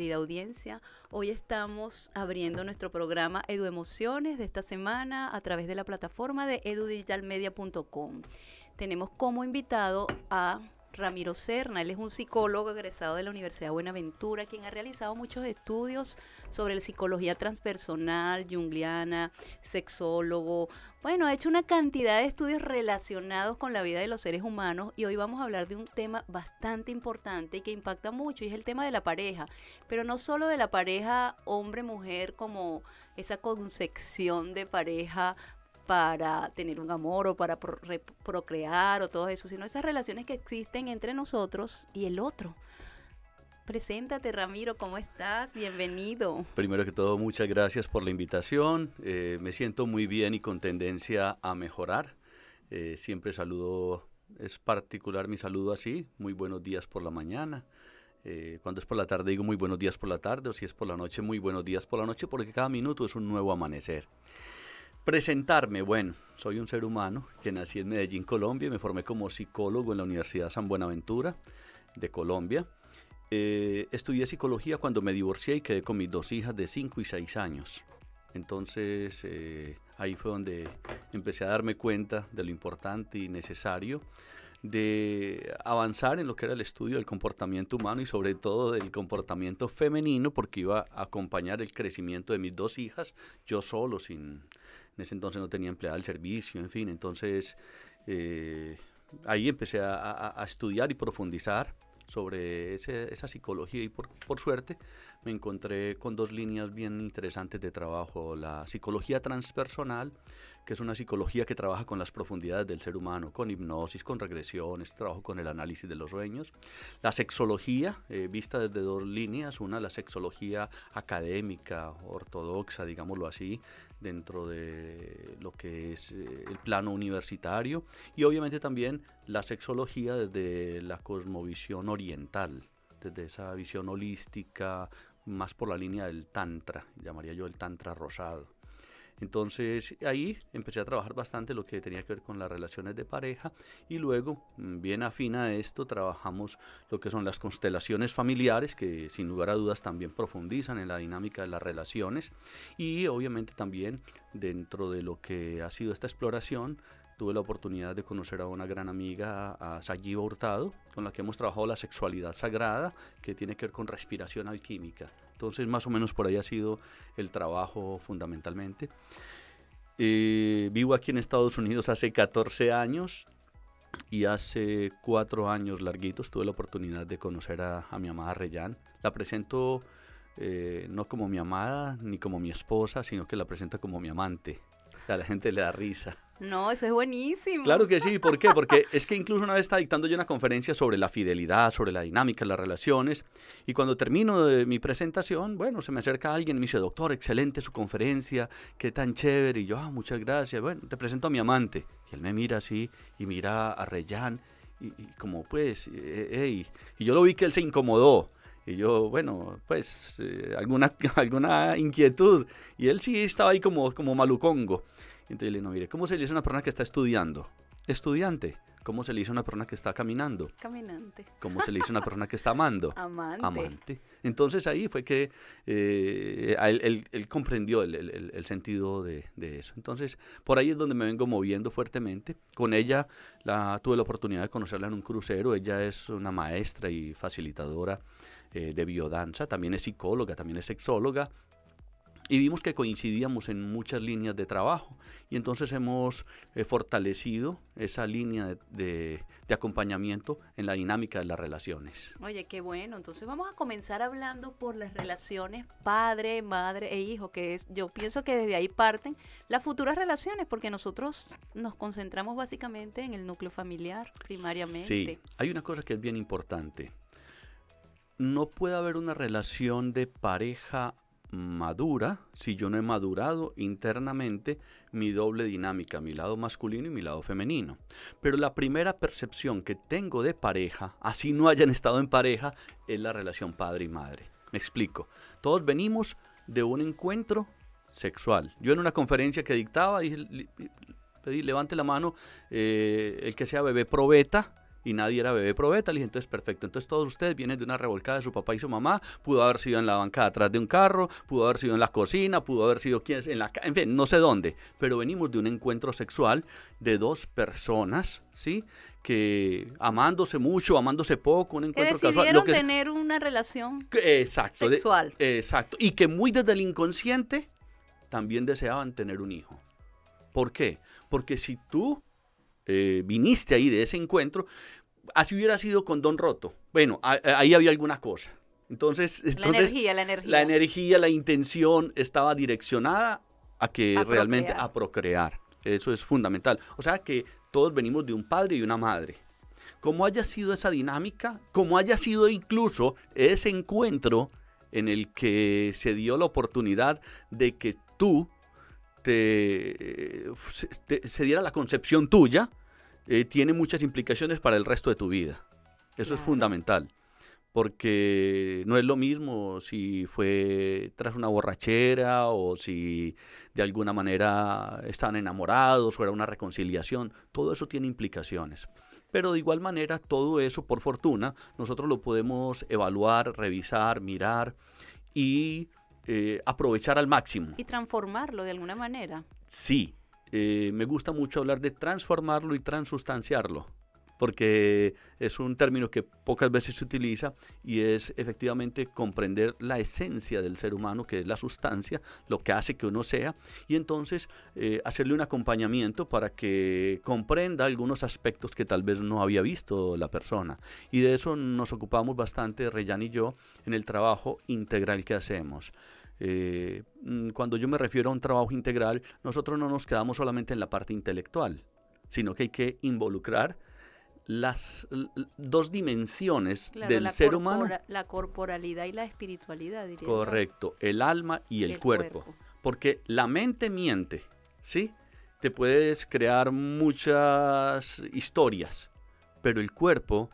querida audiencia. Hoy estamos abriendo nuestro programa Eduemociones de esta semana a través de la plataforma de edudigitalmedia.com. Tenemos como invitado a Ramiro Serna. Él es un psicólogo egresado de la Universidad Buenaventura, quien ha realizado muchos estudios sobre la psicología transpersonal, jungliana, sexólogo. Bueno, ha hecho una cantidad de estudios relacionados con la vida de los seres humanos y hoy vamos a hablar de un tema bastante importante y que impacta mucho y es el tema de la pareja, pero no solo de la pareja hombre-mujer como esa concepción de pareja para tener un amor o para procrear o todo eso, sino esas relaciones que existen entre nosotros y el otro. Preséntate, Ramiro, ¿cómo estás? Bienvenido. Primero que todo, muchas gracias por la invitación. Eh, me siento muy bien y con tendencia a mejorar. Eh, siempre saludo, es particular mi saludo así, muy buenos días por la mañana. Eh, cuando es por la tarde digo muy buenos días por la tarde o si es por la noche muy buenos días por la noche porque cada minuto es un nuevo amanecer. Presentarme, bueno, soy un ser humano que nací en Medellín, Colombia, y me formé como psicólogo en la Universidad San Buenaventura de Colombia. Eh, estudié psicología cuando me divorcié y quedé con mis dos hijas de 5 y 6 años. Entonces eh, ahí fue donde empecé a darme cuenta de lo importante y necesario de avanzar en lo que era el estudio del comportamiento humano y sobre todo del comportamiento femenino, porque iba a acompañar el crecimiento de mis dos hijas, yo solo, sin, en ese entonces no tenía empleada al servicio, en fin, entonces eh, ahí empecé a, estudiar y profundizar sobre esa psicología y por suerte me encontré con dos líneas bien interesantes de trabajo. La psicología transpersonal, que es una psicología que trabaja con las profundidades del ser humano, con hipnosis, con regresiones, trabajo con el análisis de los sueños. La sexología, eh, vista desde dos líneas, una la sexología académica, ortodoxa, digámoslo así, dentro de lo que es eh, el plano universitario, y obviamente también la sexología desde la cosmovisión oriental, desde esa visión holística, más por la línea del tantra, llamaría yo el tantra rosado. Entonces ahí empecé a trabajar bastante lo que tenía que ver con las relaciones de pareja y luego, mm, bien afina a esto, trabajamos lo que son las constelaciones familiares que sin lugar a dudas también profundizan en la dinámica de las relaciones y obviamente también dentro de lo que ha sido esta exploración tuve la oportunidad de conocer a una gran amiga, a Sayiba Hurtado, con la que hemos trabajado la sexualidad sagrada, que tiene que ver con respiración alquímica. Entonces, más o menos por ahí ha sido el trabajo fundamentalmente. Eh, vivo aquí en Estados Unidos hace 14 años y hace cuatro años larguitos tuve la oportunidad de conocer a, mi amada Reyán. La presento eh, no como mi amada ni como mi esposa, sino que la presento como mi amante. A la gente le da risa. No, eso es buenísimo. Claro que sí, ¿por qué? Porque es que incluso una vez estaba dictando yo una conferencia sobre la fidelidad, sobre la dinámica, las relaciones, y cuando termino mi presentación, bueno, se me acerca alguien y me dice, doctor, excelente su conferencia, qué tan chévere, y yo, ah, muchas gracias, bueno, te presento a mi amante. Y él me mira así y mira a Reyán, y, como pues, eh, hey. y yo lo vi que él se incomodó. Y yo, bueno, pues eh, alguna, alguna inquietud. Y él sí estaba ahí como, como malucongo. Entonces le no, mire, ¿cómo se le dice a una persona que está estudiando? Estudiante. ¿Cómo se le dice a una persona que está caminando? Caminante. ¿Cómo se le dice a una persona que está amando? Amante. Amante. Entonces ahí fue que eh, él, comprendió el, sentido de, eso. Entonces por ahí es donde me vengo moviendo fuertemente. Con ella tuve la oportunidad de conocerla en un crucero. Ella es una maestra y facilitadora eh, de biodanza. También es psicóloga, también es sexóloga y vimos que coincidíamos en muchas líneas de trabajo y entonces hemos eh, fortalecido esa línea de, acompañamiento en la dinámica de las relaciones. Oye, qué bueno, entonces vamos a comenzar hablando por las relaciones padre, madre e hijo, que es, yo pienso que desde ahí parten las futuras relaciones, porque nosotros nos concentramos básicamente en el núcleo familiar primariamente. Sí, hay una cosa que es bien importante. No puede haber una relación de pareja madura, si yo no he madurado internamente mi doble dinámica, mi lado masculino y mi lado femenino. Pero la primera percepción que tengo de pareja, así no hayan estado en pareja, es la relación padre y madre. Me explico. Todos venimos de un encuentro sexual. Yo en una conferencia que dictaba dije, pedí, levante la mano eh, el que sea bebé probeta y nadie era bebé probeta, y entonces perfecto, entonces todos ustedes vienen de una revolcada de su papá y su mamá, pudo haber sido en la banca atrás de un carro, pudo haber sido en la cocina, pudo haber sido quién en la en fin, no sé dónde, pero venimos de un encuentro sexual de dos personas, ¿sí? que amándose mucho, amándose poco, un encuentro casual, lo tener una relación exacto, sexual. exacto. Y que muy desde el inconsciente también deseaban tener un hijo. ¿Por qué? Porque si tú eh, viniste ahí de ese encuentro, así hubiera sido con Don Roto. Bueno, ahí había alguna cosa. Entonces, la, energía, la energía, la energía. La intención estaba direccionada a que realmente a procrear. Eso es fundamental. O sea que todos venimos de un padre y una madre. Como haya sido esa dinámica, como haya sido incluso ese encuentro en el que se dio la oportunidad de que tú te eh, se diera la concepción tuya, eh, tiene muchas implicaciones para el resto de tu vida. Eso es fundamental, porque no es lo mismo si fue tras una borrachera o si de alguna manera estaban enamorados o era una reconciliación. Todo eso tiene implicaciones. Pero de igual manera, todo eso, por fortuna, nosotros lo podemos evaluar, revisar, mirar y eh, aprovechar al máximo. Y transformarlo de alguna manera. Sí, eh, me gusta mucho hablar de transformarlo y transustanciarlo, porque es un término que pocas veces se utiliza y es efectivamente comprender la esencia del ser humano, que es la sustancia, lo que hace que uno sea, y entonces eh, hacerle un acompañamiento para que comprenda algunos aspectos que tal vez no había visto la persona. Y de eso nos ocupamos bastante, Reyán y yo, en el trabajo integral que hacemos. Eh, mm, cuando yo me refiero a un trabajo integral, nosotros no nos quedamos solamente en la parte intelectual, sino que hay que involucrar las dos dimensiones del ser humano. La corporalidad y la espiritualidad, diría. Correcto, el alma y el, cuerpo. cuerpo. Porque la mente miente, ¿sí? Te puedes crear muchas historias, pero el cuerpo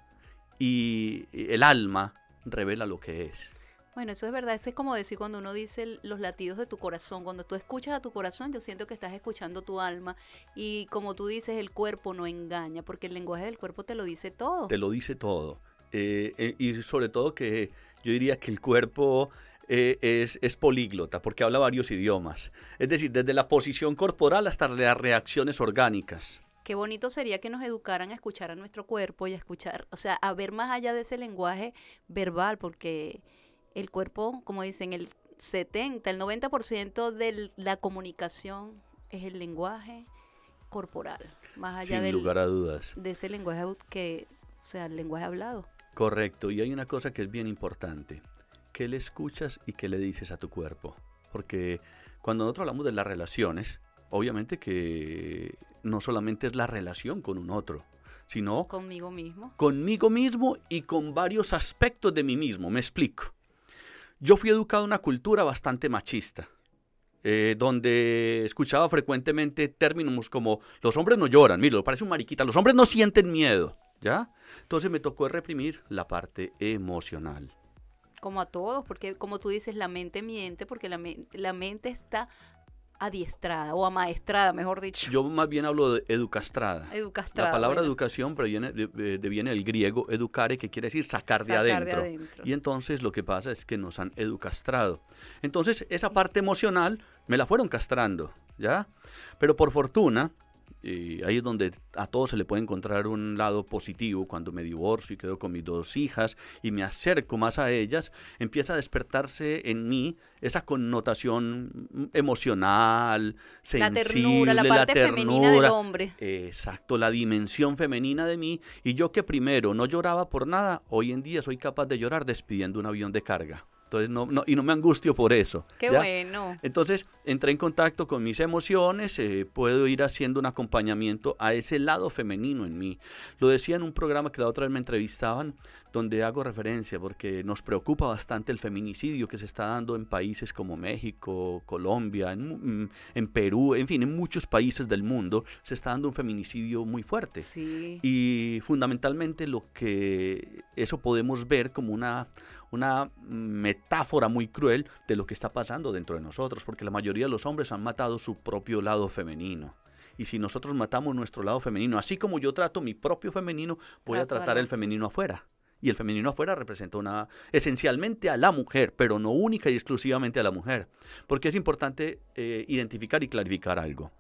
y el alma revela lo que es. Bueno, eso es verdad, eso es como decir cuando uno dice los latidos de tu corazón, cuando tú escuchas a tu corazón, yo siento que estás escuchando tu alma y como tú dices, el cuerpo no engaña, porque el lenguaje del cuerpo te lo dice todo. Te lo dice todo. Eh, eh, y sobre todo que yo diría que el cuerpo eh, es, es, políglota porque habla varios idiomas. Es decir, desde la posición corporal hasta las reacciones orgánicas. Qué bonito sería que nos educaran a escuchar a nuestro cuerpo y a escuchar, o sea, a ver más allá de ese lenguaje verbal, porque el cuerpo, como dicen, el 70, el 90% de la comunicación es el lenguaje corporal, más allá Sin lugar a dudas. de ese lenguaje que, o sea, el lenguaje hablado. Correcto, y hay una cosa que es bien importante, ¿qué le escuchas y qué le dices a tu cuerpo? Porque cuando nosotros hablamos de las relaciones, obviamente que no solamente es la relación con un otro, sino... Conmigo mismo. Conmigo mismo y con varios aspectos de mí mismo, me explico. Yo fui educado en una cultura bastante machista, eh, donde escuchaba frecuentemente términos como los hombres no lloran, mira, lo parece un mariquita, los hombres no sienten miedo, ¿ya? Entonces me tocó reprimir la parte emocional como a todos, porque como tú dices, la mente miente, porque la mente está adiestrada o amaestrada, mejor dicho. Yo más bien hablo de educastrada. Educastrada. La palabra educación proviene, eh, viene del griego educare, que quiere decir sacar, de, adentro. de, adentro. Y entonces lo que pasa es que nos han educastrado. Entonces esa parte emocional me la fueron castrando, ¿ya? Pero por fortuna, eh, ahí es donde a todos se le puede encontrar un lado positivo. Cuando me divorcio y quedo con mis dos hijas y me acerco más a ellas, empieza a despertarse en mí esa connotación emocional, sensible, la ternura, la parte femenina del hombre. Exacto, la dimensión femenina de mí. Y yo que primero no lloraba por nada, hoy en día soy capaz de llorar despidiendo un avión de carga. Entonces, no, y no me angustio por eso. Qué bueno. Entonces, entré en contacto con mis emociones, eh, puedo ir haciendo un acompañamiento a ese lado femenino en mí. Lo decía en un programa que la otra vez me entrevistaban, donde hago referencia, porque nos preocupa bastante el feminicidio que se está dando en países como México, Colombia, en, mm, en Perú, en fin, en muchos países del mundo se está dando un feminicidio muy fuerte. Sí. Y fundamentalmente lo que eso podemos ver como una una metáfora muy cruel de lo que está pasando dentro de nosotros, porque la mayoría de los hombres han matado su propio lado femenino. Y si nosotros matamos nuestro lado femenino, así como yo trato mi propio femenino, voy a tratar el femenino afuera. Y el femenino afuera representa una, esencialmente a la mujer, pero no única y exclusivamente a la mujer. Porque es importante eh, identificar y clarificar algo.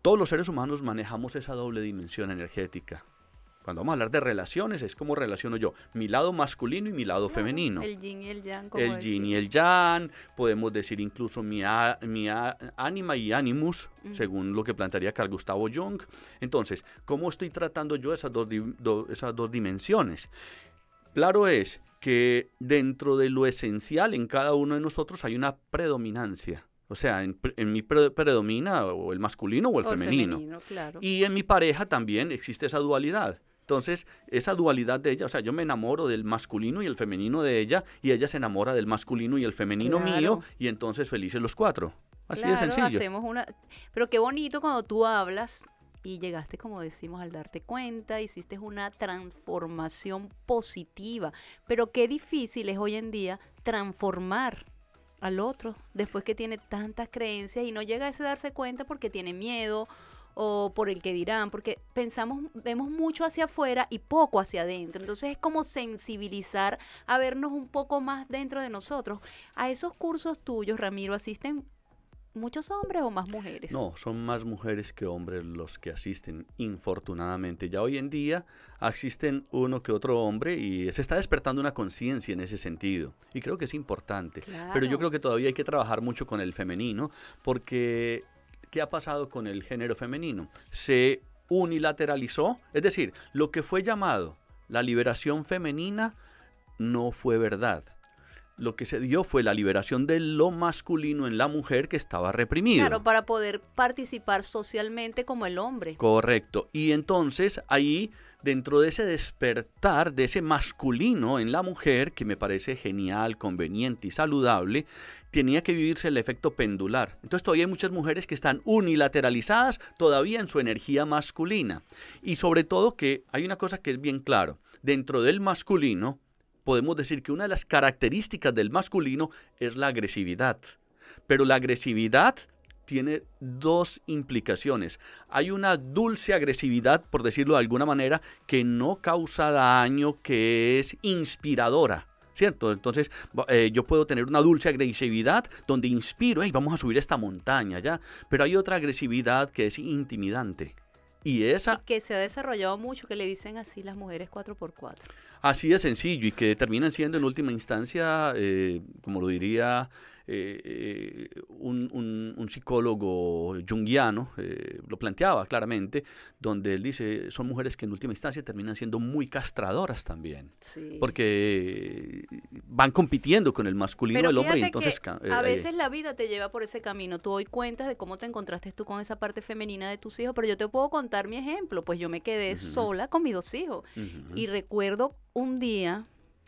Todos los seres humanos manejamos esa doble dimensión energética cuando vamos a hablar de relaciones, es como relaciono yo mi lado masculino y mi lado femenino. El yin y el yang. Como el yin y el yang. Podemos decir incluso mi, a, mi y animus, según lo que plantearía Carl Gustavo Jung. Entonces, ¿cómo estoy tratando yo esas dos, esas dos dimensiones? Claro es que dentro de lo esencial en cada uno de nosotros hay una predominancia. O sea, en, en mi predomina o el masculino o el femenino. Y en mi pareja también existe esa dualidad. Entonces, esa dualidad de ella, o sea, yo me enamoro del masculino y el femenino de ella, y ella se enamora del masculino y el femenino mío, y entonces felices los cuatro. Así de sencillo. Hacemos una... Pero qué bonito cuando tú hablas y llegaste, como decimos, al darte cuenta, hiciste una transformación positiva. Pero qué difícil es hoy en día transformar al otro después que tiene tantas creencias y no llega a ese darse cuenta porque tiene miedo o por el que dirán, porque pensamos, vemos mucho hacia afuera y poco hacia adentro. Entonces es como sensibilizar a vernos un poco más dentro de nosotros. A esos cursos tuyos, Ramiro, asisten muchos hombres o más mujeres? No, son más mujeres que hombres los que asisten, infortunadamente. Ya hoy en día asisten uno que otro hombre y se está despertando una conciencia en ese sentido. Y creo que es importante. Pero yo creo que todavía hay que trabajar mucho con el femenino porque ¿Qué ha pasado con el género femenino? Se unilateralizó, es decir, lo que fue llamado la liberación femenina no fue verdad. Lo que se dio fue la liberación de lo masculino en la mujer que estaba reprimida. Claro, para poder participar socialmente como el hombre. Correcto. Y entonces ahí dentro de ese despertar, de ese masculino en la mujer, que me parece genial, conveniente y saludable, tenía que vivirse el efecto pendular. Entonces todavía hay muchas mujeres que están unilateralizadas todavía en su energía masculina. Y sobre todo que hay una cosa que es bien claro, dentro del masculino podemos decir que una de las características del masculino es la agresividad. Pero la agresividad tiene dos implicaciones. Hay una dulce agresividad, por decirlo de alguna manera, que no causa daño, que es inspiradora. ¿Cierto? Entonces eh, yo puedo tener una dulce agresividad donde inspiro, y vamos a subir esta montaña, ¿ya? Pero hay otra agresividad que es intimidante. Y esa... que se ha desarrollado mucho, que le dicen así las mujeres 4x4. Así de sencillo y que terminan siendo en última instancia, eh, como lo diría eh, un, psicólogo junguiano eh, lo planteaba claramente, donde él dice, son mujeres que en última instancia terminan siendo muy castradoras también, porque van compitiendo con el masculino y el hombre entonces... Eh, a veces la vida te lleva por ese camino, tú hoy cuentas de cómo te encontraste tú con esa parte femenina de tus hijos, pero yo te puedo contar mi ejemplo, pues yo me quedé sola con mis dos hijos y recuerdo un día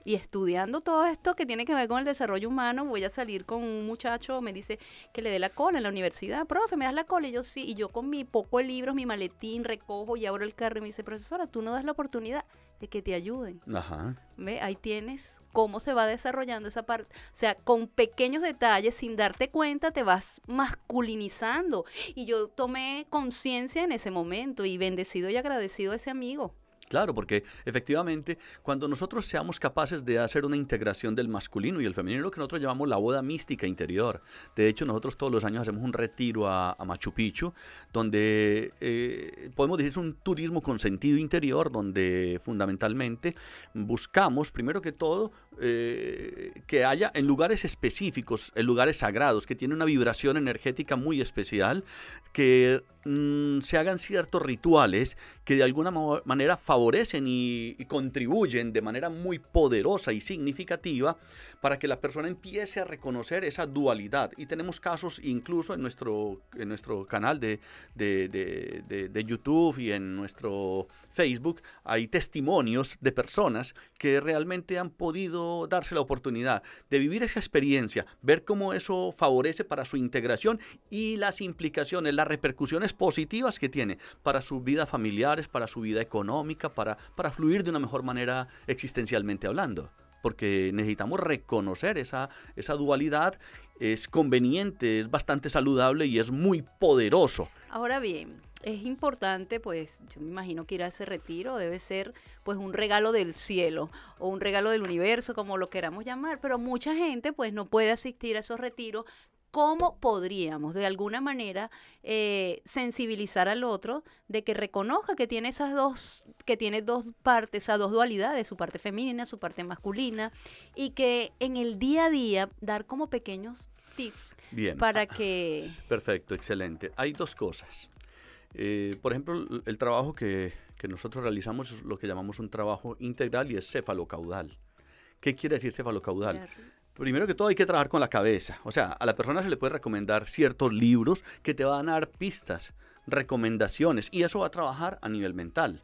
y estudiando todo esto que tiene que ver con el desarrollo humano, voy a salir con un muchacho, me dice que le dé la cola en la universidad, profe, me das la cola, y yo sí, y yo con mi poco de libros, mi maletín, recojo y abro el carro y me dice, profesora, tú no das la oportunidad de que te ayuden. Ajá. ¿Ve? Ahí tienes cómo se va desarrollando esa parte. O sea, con pequeños detalles, sin darte cuenta, te vas masculinizando. Y yo tomé conciencia en ese momento y bendecido y agradecido a ese amigo. Claro, porque efectivamente cuando nosotros seamos capaces de hacer una integración del masculino y el femenino, lo que nosotros llamamos la boda mística interior. De hecho, nosotros todos los años hacemos un retiro a, Machu Picchu, donde eh, podemos decir es un turismo con sentido interior, donde fundamentalmente buscamos, primero que todo, eh, que haya en lugares específicos, en lugares sagrados, que tienen una vibración energética muy especial, que mm, se hagan ciertos rituales que de alguna manera favorecen favorecen y, contribuyen de manera muy poderosa y significativa para que la persona empiece a reconocer esa dualidad. Y tenemos casos incluso en nuestro, en nuestro canal de, de YouTube y en nuestro Facebook hay testimonios de personas que realmente han podido darse la oportunidad de vivir esa experiencia, ver cómo eso favorece para su integración y las implicaciones, las repercusiones positivas que tiene para sus vidas familiares, para su vida económica, para, para fluir de una mejor manera existencialmente hablando porque necesitamos reconocer esa, esa dualidad, es conveniente, es bastante saludable y es muy poderoso. Ahora bien, es importante, pues yo me imagino que ir a ese retiro debe ser pues un regalo del cielo o un regalo del universo, como lo queramos llamar, pero mucha gente pues no puede asistir a esos retiros, ¿Cómo podríamos de alguna manera eh, sensibilizar al otro de que reconozca que tiene esas dos, que tiene dos partes, esas dos dualidades, su parte femenina, su parte masculina, y que en el día a día dar como pequeños tips para que... Perfecto, excelente. Hay dos cosas. Eh, por ejemplo, el trabajo que, que, nosotros realizamos es lo que llamamos un trabajo integral y es cefalocaudal. ¿Qué quiere decir cefalocaudal? primero que todo hay que trabajar con la cabeza. O sea, a la persona se le puede recomendar ciertos libros que te van a dar pistas, recomendaciones, y eso va a trabajar a nivel mental.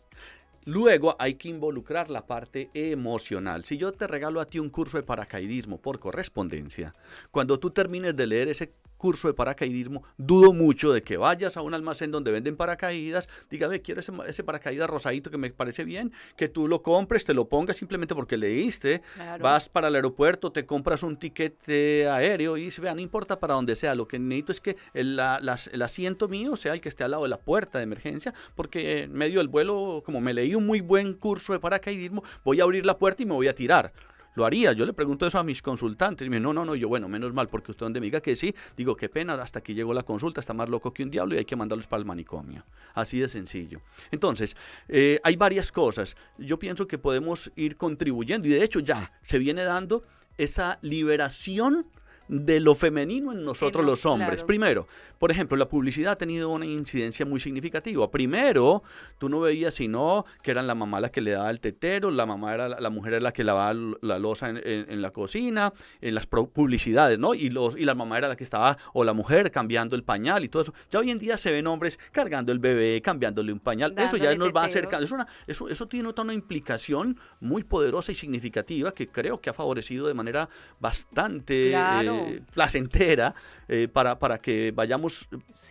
Luego hay que involucrar la parte emocional. Si yo te regalo a ti un curso de paracaidismo por correspondencia, cuando tú termines de leer ese curso de paracaidismo, dudo mucho de que vayas a un almacén donde venden paracaídas, dígame, quiero ese, paracaídas rosadito que me parece bien, que tú lo compres, te lo pongas simplemente porque leíste, vas para el aeropuerto, te compras un tiquete aéreo y se vea, no importa para donde sea, lo que necesito es que el, el asiento mío sea el que esté al lado de la puerta de emergencia, porque en medio del vuelo, como me leí un muy buen curso de paracaidismo, voy a abrir la puerta y me voy a tirar lo haría. Yo le pregunto eso a mis consultantes. Y me no, no, no. yo, bueno, menos mal, porque usted donde me diga que sí, digo, qué pena, hasta aquí llegó la consulta, está más loco que un diablo y hay que mandarlos para el manicomio. Así de sencillo. Entonces, eh, hay varias cosas. Yo pienso que podemos ir contribuyendo y de hecho ya se viene dando esa liberación de lo femenino en nosotros los hombres. Primero, por ejemplo, la publicidad ha tenido una incidencia muy significativa. Primero, tú no veías sino que eran la mamá la que le daba el tetero, la mamá era la, mujer era la que lavaba la losa en, la cocina, en las publicidades, ¿no? Y, los, y la mamá era la que estaba, o la mujer cambiando el pañal y todo eso. Ya hoy en día se ven hombres cargando el bebé, cambiándole un pañal. eso ya nos va acercando. una, eso, eso tiene una implicación muy poderosa y significativa que creo que ha favorecido de manera bastante... Eh, eh, placentera eh, para, para que vayamos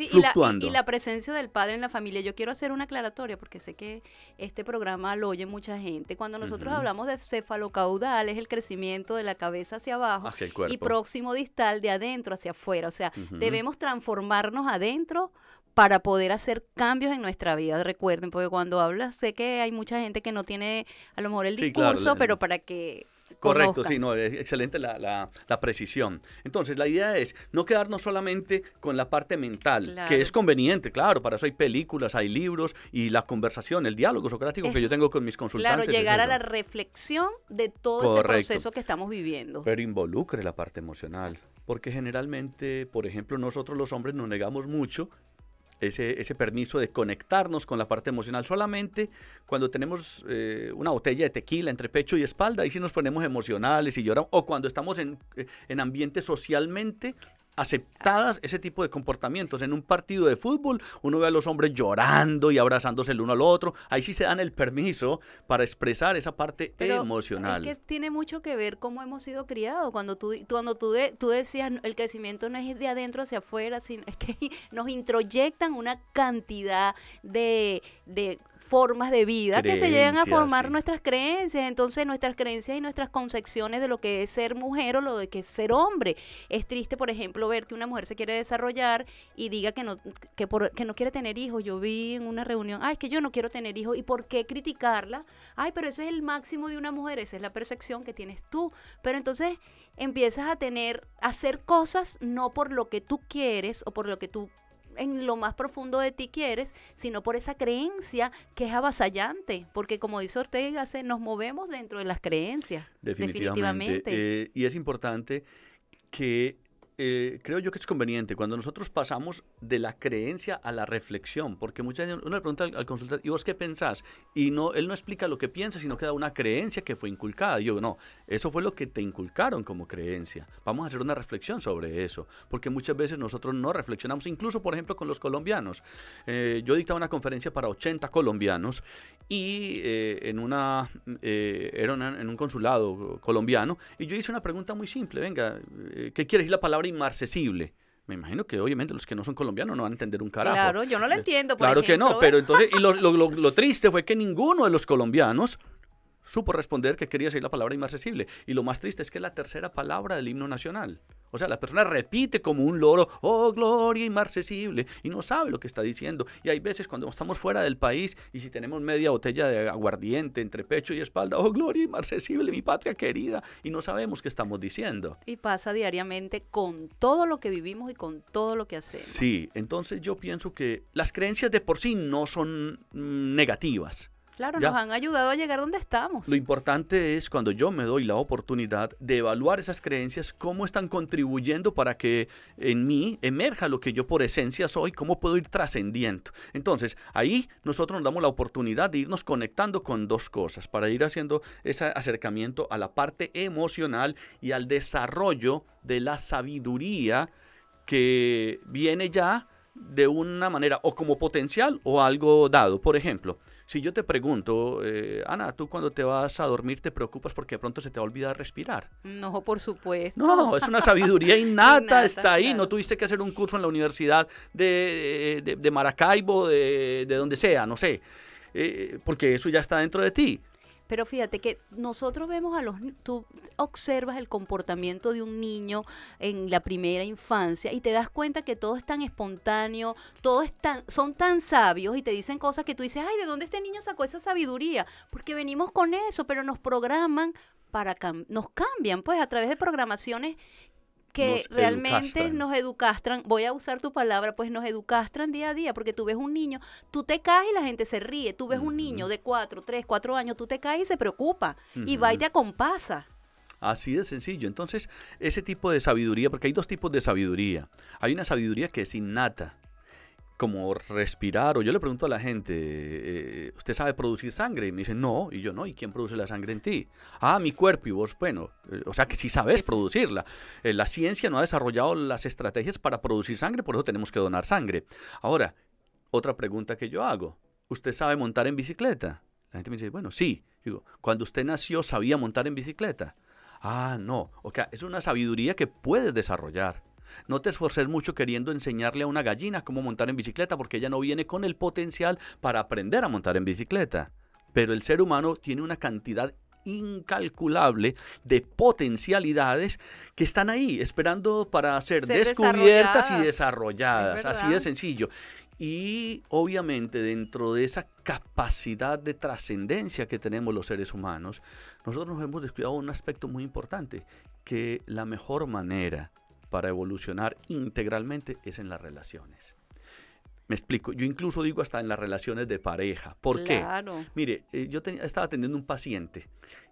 fluctuando. Y la, y, la, presencia del padre en la familia. Yo quiero hacer una aclaratoria porque sé que este programa lo oye mucha gente. Cuando nosotros hablamos de cefalocaudal es el crecimiento de la cabeza hacia abajo y próximo distal de adentro hacia afuera. O sea, debemos transformarnos adentro para poder hacer cambios en nuestra vida. Recuerden, porque cuando hablas, sé que hay mucha gente que no tiene a lo mejor el discurso, pero para que Correcto, sí, no, excelente la, la, precisión. Entonces, la idea es no quedarnos solamente con la parte mental, que es conveniente, claro, para eso hay películas, hay libros y la conversación, el diálogo socrático que yo tengo con mis consultantes. Claro, llegar a la reflexión de todo ese proceso que estamos viviendo. Pero involucre la parte emocional. Porque generalmente, por ejemplo, nosotros los hombres nos negamos mucho ese, ese permiso de conectarnos con la parte emocional solamente cuando tenemos eh, una botella de tequila entre pecho y espalda, y si nos ponemos emocionales y lloramos, o cuando estamos en, eh, en ambiente socialmente aceptadas ese tipo de comportamientos. En un partido de fútbol uno ve a los hombres llorando y abrazándose el uno al otro. Ahí sí se dan el permiso para expresar esa parte emocional. Es que tiene mucho que ver cómo hemos sido criados. Cuando tú, cuando tú, de, tú decías el crecimiento no es de adentro hacia afuera, sino es que nos introyectan una cantidad de formas de vida que se llegan a formar nuestras creencias, entonces nuestras creencias y nuestras concepciones de lo que es ser mujer o lo de que es ser hombre. Es triste, por ejemplo, ver que una mujer se quiere desarrollar y diga que no que no quiere tener hijos. Yo vi en una reunión, ay, es que yo no quiero tener hijos y por qué criticarla? Ay, pero ese es el máximo de una mujer, esa es la percepción que tienes tú. Pero entonces empiezas a tener a hacer cosas no por lo que tú quieres o por lo que tú en lo más profundo de ti quieres, sino por esa creencia que es avasallante, porque como dice Ortega, se nos movemos dentro de las creencias. Definitivamente. Eh, y es importante que eh, creo yo que es conveniente cuando nosotros pasamos de la creencia a la reflexión, porque muchas veces uno le pregunta al, consultor, ¿y vos qué pensás? Y no, él no explica lo que piensa, sino que da una creencia que fue inculcada. Y yo, no, eso fue lo que te inculcaron como creencia. Vamos a hacer una reflexión sobre eso, porque muchas veces nosotros no reflexionamos, incluso por ejemplo con los colombianos. yo eh, yo dictaba una conferencia para 80 colombianos y eh, en, una, eh, era en un consulado colombiano. Y yo hice una pregunta muy simple, venga, eh, ¿qué quiere decir la palabra inmarcesible? Me imagino que obviamente los que no son colombianos no van a entender un carajo. Claro, yo no la entiendo. Por claro que no, pero entonces, y lo, lo triste fue que ninguno de los colombianos supo responder que quería seguir la palabra inmarcesible. Y lo más triste es que es la tercera palabra del himno nacional. O sea, la persona repite como un loro, oh gloria inmarcesible, y no sabe lo que está diciendo. Y hay veces cuando estamos fuera del país y si tenemos media botella de aguardiente entre pecho y espalda, oh gloria inmarcesible, mi patria querida, y no sabemos qué estamos diciendo. Y pasa diariamente con todo lo que vivimos y con todo lo que hacemos. Sí, entonces yo pienso que las creencias de por sí no son mm, negativas Claro, nos han ayudado a llegar donde estamos. Lo importante es cuando yo me doy la oportunidad de evaluar esas creencias, cómo están contribuyendo para que en mí emerja lo que yo por esencia soy, cómo puedo ir trascendiendo. Entonces, ahí nosotros nos damos la oportunidad de irnos conectando con dos cosas, para ir haciendo ese acercamiento a la parte emocional y al desarrollo de la sabiduría que viene ya de una manera o como potencial o algo dado. Por ejemplo, si yo te pregunto, eh, Ana, tú cuando te vas a dormir te preocupas porque de pronto se te va a olvidar respirar. No, por supuesto. No, es una sabiduría innata, está ahí. No tuviste que hacer un curso en la universidad de, eh, Maracaibo, de, donde sea, no sé. Eh, porque eso ya está dentro de ti. Pero fíjate que nosotros vemos a los, tú observas el comportamiento de un niño en la primera infancia y te das cuenta que todo es tan espontáneo, todo es tan, son tan sabios y te dicen cosas que tú dices, ay, ¿de dónde este niño sacó esa sabiduría? Porque venimos con eso, pero nos programan para, cambiar, nos cambian pues a través de programaciones que realmente nos educastran, voy a usar tu palabra, pues nos educastran día a día, porque tú ves un niño, tú te caes y la gente se ríe, tú ves un niño de cuatro, tres, cuatro años, tú te caes y se preocupa, y va y te acompasa. Así de sencillo. Entonces, ese tipo de sabiduría, porque hay dos tipos de sabiduría. Hay una sabiduría que es innata, como respirar, o yo le pregunto a la gente, eh, eh, ¿usted sabe producir sangre? Y me dicen, no, y yo no, ¿y quién produce la sangre en ti? Ah, mi cuerpo y vos, bueno, eh, o sea que sí sabes producirla. la ciencia no ha desarrollado las estrategias para producir sangre, por eso tenemos que donar sangre. Ahora, otra pregunta que yo hago, ¿usted sabe montar en bicicleta? La gente me dice, bueno, sí. Digo, cuando usted nació, ¿sabía montar en bicicleta? Ah, no. O sea, es una sabiduría que puedes desarrollar. No te esforces mucho queriendo enseñarle a una gallina cómo montar en bicicleta porque ella no viene con el potencial para aprender a montar en bicicleta. Pero el ser humano tiene una cantidad incalculable de potencialidades que están ahí esperando para ser, descubiertas y desarrolladas. Así de sencillo. Y obviamente dentro de esa capacidad de trascendencia que tenemos los seres humanos, nosotros nos hemos descuidado un aspecto muy importante, que la mejor manera para evolucionar integralmente es en las relaciones. Me explico, yo incluso digo hasta en las relaciones de pareja. ¿Por qué? Mire, eh, yo estaba atendiendo un paciente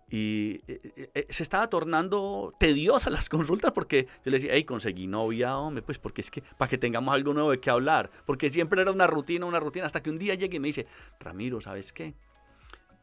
y eh, eh, se estaba tornando tediosa las consultas porque yo le decía, hey, conseguí novia, hombre, pues porque es que para que tengamos algo nuevo de qué hablar, porque siempre era una rutina, una rutina, hasta que un día llegue y me dice, Ramiro, ¿sabes qué?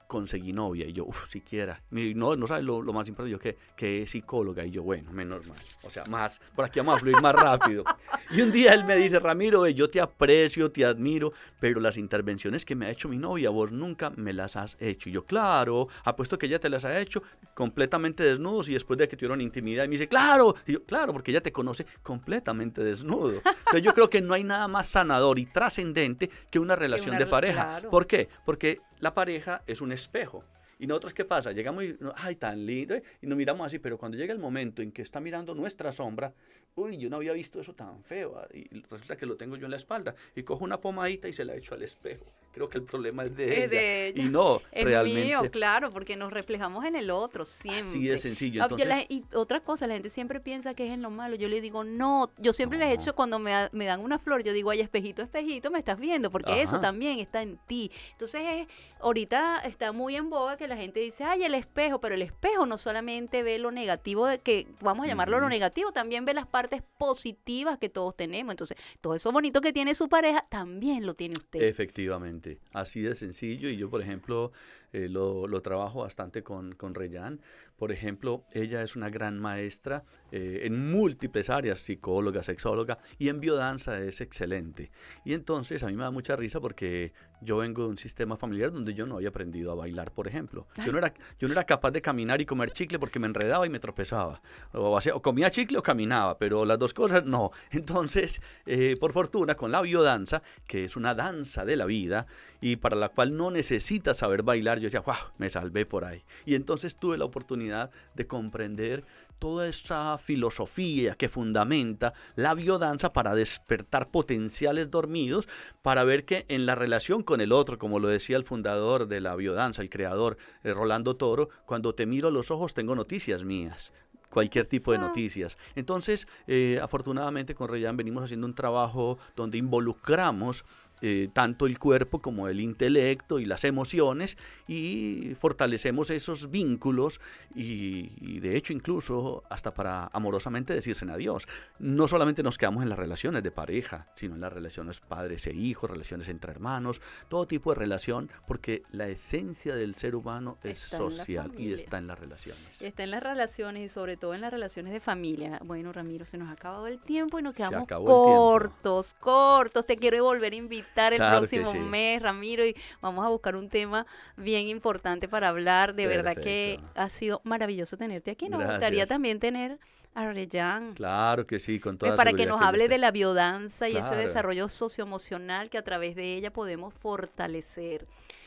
conseguí novia. Y yo, uff, siquiera. Y no, no sabes lo, más importante. Yo, que, que es psicóloga. Y yo, bueno, menos mal. O sea, más. Por aquí vamos a fluir más rápido. Y un día él me dice, Ramiro, yo te aprecio, te admiro, pero las intervenciones que me ha hecho mi novia, vos nunca me las has hecho. Y yo, claro, apuesto que ella te las ha hecho completamente desnudos y después de que tuvieron intimidad. Y me dice, claro. Y yo, claro, porque ella te conoce completamente desnudo. Entonces yo creo que no hay nada más sanador y trascendente que una relación de pareja. ¿Por qué? Porque la pareja es un espejo. Y nosotros, ¿qué pasa? Llegamos y, ay, tan lindo, ¿eh? y nos miramos así, pero cuando llega el momento en que está mirando nuestra sombra, uy, yo no había visto eso tan feo, ah, y resulta que lo tengo yo en la espalda, y cojo una pomadita y se la echo al espejo creo que el problema es de, Y no, es realmente. Mío, claro, porque nos reflejamos en el otro siempre. sí de sencillo. Ah, y otra cosa, la gente siempre piensa que es en lo malo. Yo le digo, no, yo siempre les he hecho cuando me, dan una flor, yo digo, ay, espejito, espejito, me estás viendo, porque eso también está en ti. Entonces, es, ahorita está muy en boga que la gente dice, ay, el espejo, pero el espejo no solamente ve lo negativo, de que vamos a llamarlo lo negativo, también ve las partes positivas que todos tenemos. Entonces, todo eso bonito que tiene su pareja, también lo tiene usted. Efectivamente. Así de sencillo. Y yo, por ejemplo, eh, lo, trabajo bastante con, con Reyán. Por ejemplo, ella es una gran maestra eh, en múltiples áreas, psicóloga, sexóloga, y en biodanza es excelente. Y entonces a mí me da mucha risa porque yo vengo de un sistema familiar donde yo no había aprendido a bailar, por ejemplo. Yo no era, yo no era capaz de caminar y comer chicle porque me enredaba y me tropezaba. O, o comía chicle o caminaba, pero las dos cosas no. Entonces, eh, por fortuna, con la biodanza, que es una danza de la vida y para la cual no necesitas saber bailar, yo decía, wow, me salvé por ahí. Y entonces tuve la oportunidad de comprender toda esa filosofía que fundamenta la biodanza para despertar potenciales dormidos, para ver que en la relación con el otro, como lo decía el fundador de la biodanza, el creador eh, Rolando Toro, cuando te miro a los ojos tengo noticias mías cualquier tipo de noticias. Entonces, eh, afortunadamente con Reyán venimos haciendo un trabajo donde involucramos eh, tanto el cuerpo como el intelecto y las emociones y fortalecemos esos vínculos y, de hecho incluso hasta para amorosamente decirse adiós. No solamente nos quedamos en las relaciones de pareja, sino en las relaciones padres e hijos, relaciones entre hermanos, todo tipo de relación, porque la esencia del ser humano es social y está en las relaciones. Está en las relaciones y sobre todo en las relaciones de familia. Bueno, Ramiro, se nos ha acabado el tiempo y nos quedamos cortos, cortos. Te quiero volver a invitar estar el próximo mes, Ramiro, y vamos a buscar un tema bien importante para hablar. De verdad que ha sido maravilloso tenerte aquí. Nos gustaría también tener a Rejang. Claro que sí, con eh, toda Para que nos hable de la biodanza y ese desarrollo socioemocional que a través de ella podemos fortalecer.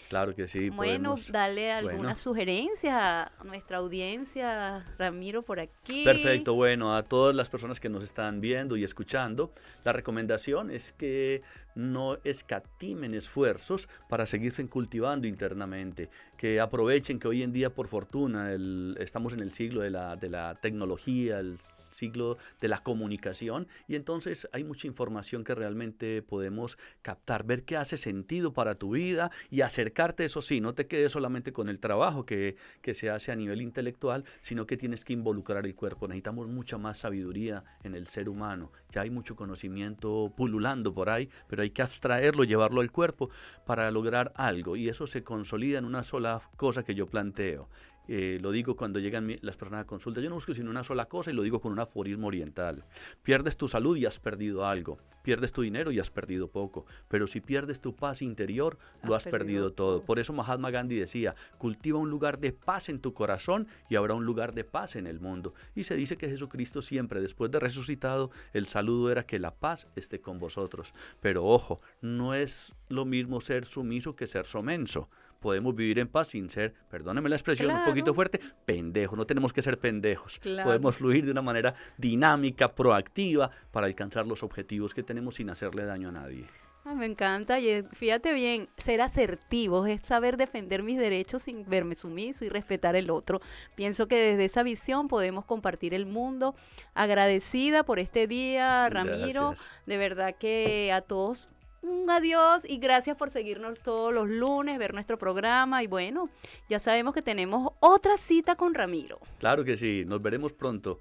Claro que sí. Bueno, podemos, dale alguna sugerencia a nuestra audiencia, Ramiro, por aquí. Perfecto, bueno, a todas las personas que nos están viendo y escuchando, la recomendación es que no escatimen esfuerzos para seguirse cultivando internamente, que aprovechen que hoy en día por fortuna estamos en el siglo de la, tecnología, el siglo de la comunicación y entonces hay mucha información que realmente podemos captar, ver qué hace sentido para tu vida y acercarte, eso sí, no te quedes solamente con el trabajo que, que se hace a nivel intelectual, sino que tienes que involucrar el cuerpo, necesitamos mucha más sabiduría en el ser humano, ya hay mucho conocimiento pululando por ahí, pero hay que abstraerlo, llevarlo al cuerpo para lograr algo y eso se consolida en una sola cosa que yo planteo. Eh, lo digo cuando llegan las personas a consulta. Yo no busco sino una sola cosa y lo digo con un aforismo oriental. Pierdes tu salud y has perdido algo. Pierdes tu dinero y has perdido poco. Pero si pierdes tu paz interior, lo has perdido, todo. todo. Por eso Mahatma Gandhi decía, cultiva un lugar de paz en tu corazón y habrá un lugar de paz en el mundo. Y se dice que Jesucristo siempre, después de resucitado, el saludo era que la paz esté con vosotros. Pero ojo, no es lo mismo ser sumiso que ser somenso podemos vivir en paz sin ser, perdóneme la expresión un poquito fuerte, pendejos. no tenemos que ser pendejos. Podemos fluir de una manera dinámica, proactiva, para alcanzar los objetivos que tenemos sin hacerle daño a nadie. Ah, me encanta, y fíjate bien, ser asertivos es saber defender mis derechos sin verme sumiso y respetar el otro. Pienso que desde esa visión podemos compartir el mundo. Agradecida por este día, Ramiro. De verdad que a todos un mm, adiós y gracias por seguirnos todos los lunes, ver nuestro programa y bueno, ya sabemos que tenemos otra cita con Ramiro. Claro que sí, nos veremos pronto.